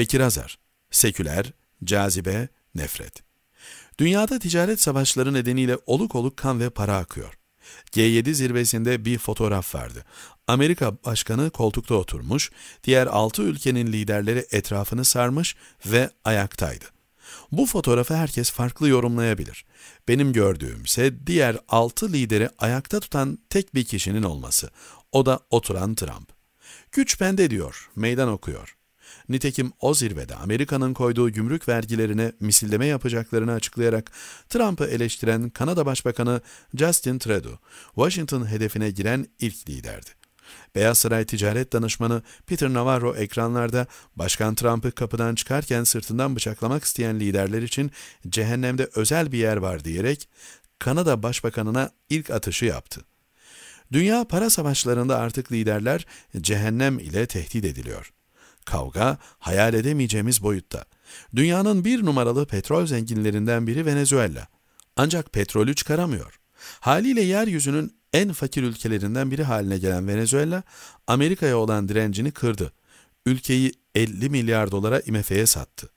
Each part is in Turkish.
Bekir Azar, Seküler, Cazibe, Nefret. Dünyada ticaret savaşları nedeniyle oluk oluk kan ve para akıyor. G7 zirvesinde bir fotoğraf vardı. Amerika Başkanı koltukta oturmuş, diğer 6 ülkenin liderleri etrafını sarmış ve ayaktaydı. Bu fotoğrafı herkes farklı yorumlayabilir. Benim gördüğümse diğer 6 lideri ayakta tutan tek bir kişinin olması. O da oturan Trump. Güç bende diyor, meydan okuyor. Nitekim o zirvede Amerika'nın koyduğu gümrük vergilerine misilleme yapacaklarını açıklayarak Trump'ı eleştiren Kanada Başbakanı Justin Trudeau, Washington hedefine giren ilk liderdi. Beyaz Saray Ticaret Danışmanı Peter Navarro ekranlarda Başkan Trump'ı kapıdan çıkarken sırtından bıçaklamak isteyen liderler için cehennemde özel bir yer var diyerek Kanada Başbakanına ilk atışı yaptı. Dünya para savaşlarında artık liderler cehennem ile tehdit ediliyor. Kavga hayal edemeyeceğimiz boyutta. Dünyanın bir numaralı petrol zenginlerinden biri Venezuela. Ancak petrolü çıkaramıyor. Haliyle yeryüzünün en fakir ülkelerinden biri haline gelen Venezuela, Amerika'ya olan direncini kırdı. Ülkeyi 50 milyar dolara IMF'ye sattı.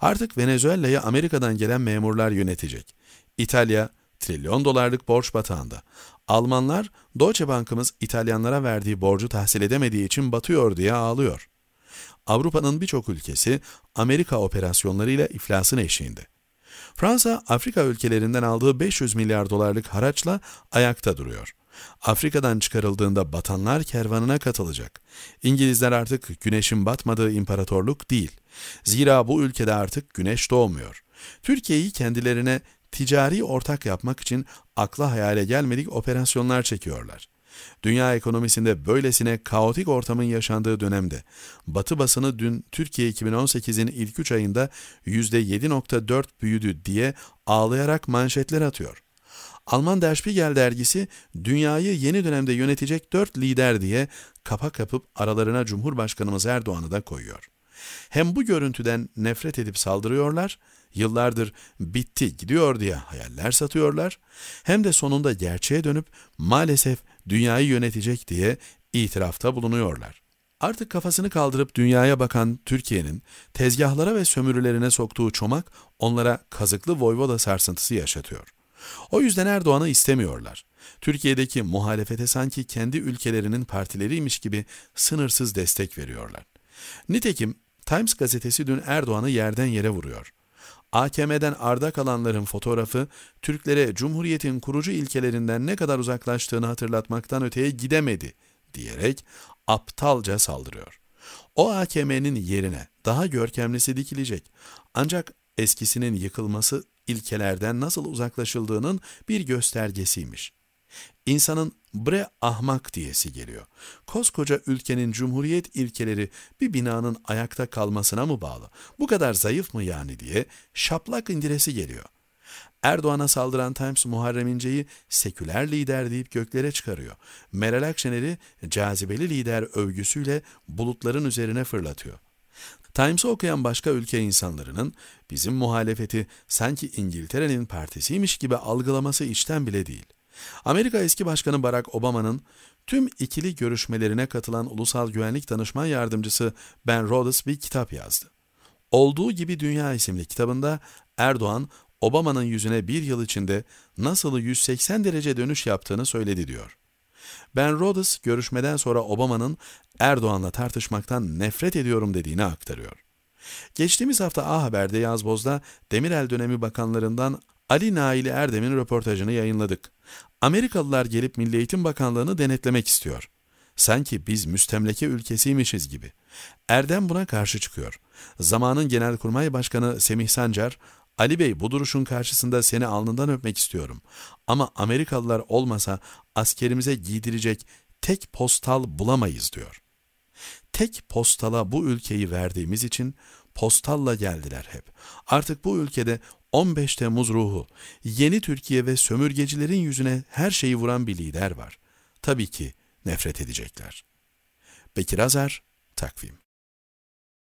Artık Venezuela'yı Amerika'dan gelen memurlar yönetecek. İtalya, trilyon dolarlık borç batağında. Almanlar, Deutsche Bank'ımız İtalyanlara verdiği borcu tahsil edemediği için batıyor diye ağlıyor. Avrupa'nın birçok ülkesi Amerika operasyonlarıyla iflasın eşiğinde. Fransa, Afrika ülkelerinden aldığı 500 milyar dolarlık haraçla ayakta duruyor. Afrika'dan çıkarıldığında batanlar kervanına katılacak. İngilizler artık güneşin batmadığı imparatorluk değil. Zira bu ülkede artık güneş doğmuyor. Türkiye'yi kendilerine ticari ortak yapmak için akla hayale gelmedik operasyonlar çekiyorlar. Dünya ekonomisinde böylesine kaotik ortamın yaşandığı dönemde Batı basını dün Türkiye 2018'in ilk 3 ayında %7.4 büyüdü diye ağlayarak manşetler atıyor. Alman Der Spiegel dergisi dünyayı yeni dönemde yönetecek dört lider diye kapa kapıp aralarına Cumhurbaşkanımız Erdoğan'ı da koyuyor. Hem bu görüntüden nefret edip saldırıyorlar, yıllardır bitti gidiyor diye hayaller satıyorlar, hem de sonunda gerçeğe dönüp maalesef dünyayı yönetecek diye itirafta bulunuyorlar. Artık kafasını kaldırıp dünyaya bakan Türkiye'nin tezgahlara ve sömürülerine soktuğu çomak onlara kazıklı voyvoda sarsıntısı yaşatıyor. O yüzden Erdoğan'ı istemiyorlar. Türkiye'deki muhalefete sanki kendi ülkelerinin partileriymiş gibi sınırsız destek veriyorlar. Nitekim Times gazetesi dün Erdoğan'ı yerden yere vuruyor. AKM'den arda kalanların fotoğrafı, Türklere Cumhuriyet'in kurucu ilkelerinden ne kadar uzaklaştığını hatırlatmaktan öteye gidemedi diyerek aptalca saldırıyor. O AKM'nin yerine daha görkemlisi dikilecek. Ancak eskisinin yıkılması ilkelerden nasıl uzaklaşıldığının bir göstergesiymiş. İnsanın bre ahmak diyesi geliyor. Koskoca ülkenin cumhuriyet ilkeleri bir binanın ayakta kalmasına mı bağlı? Bu kadar zayıf mı yani diye şaplak indiresi geliyor. Erdoğan'a saldıran Times Muharrem İnce'yi seküler lider deyip göklere çıkarıyor. Meral Akşener'i cazibeli lider övgüsüyle bulutların üzerine fırlatıyor. Times'ı okuyan başka ülke insanlarının bizim muhalefeti sanki İngiltere'nin partisiymiş gibi algılaması içten bile değil. Amerika eski başkanı Barack Obama'nın tüm ikili görüşmelerine katılan Ulusal Güvenlik Danışman Yardımcısı Ben Rhodes bir kitap yazdı. Olduğu gibi Dünya isimli kitabında Erdoğan, Obama'nın yüzüne bir yıl içinde nasıl 180 derece dönüş yaptığını söyledi diyor. Ben Rhodes görüşmeden sonra Obama'nın Erdoğan'la tartışmaktan nefret ediyorum dediğini aktarıyor. Geçtiğimiz hafta A Haber'de Yazboz'da Demirel dönemi bakanlarından Ali Naili Erdem'in röportajını yayınladık. Amerikalılar gelip Milli Eğitim Bakanlığı'nı denetlemek istiyor. Sanki biz müstemleke ülkesiymişiz gibi. Erdem buna karşı çıkıyor. Zamanın Genelkurmay Başkanı Semih Sancar, Ali Bey bu duruşun karşısında seni alnından öpmek istiyorum. Ama Amerikalılar olmasa askerimize giydirecek tek postal bulamayız diyor. Tek postala bu ülkeyi verdiğimiz için postalla geldiler hep. Artık bu ülkede 15 Temmuz ruhu, yeni Türkiye ve sömürgecilerin yüzüne her şeyi vuran bir lider var. Tabii ki nefret edecekler. Bekir Azar, Takvim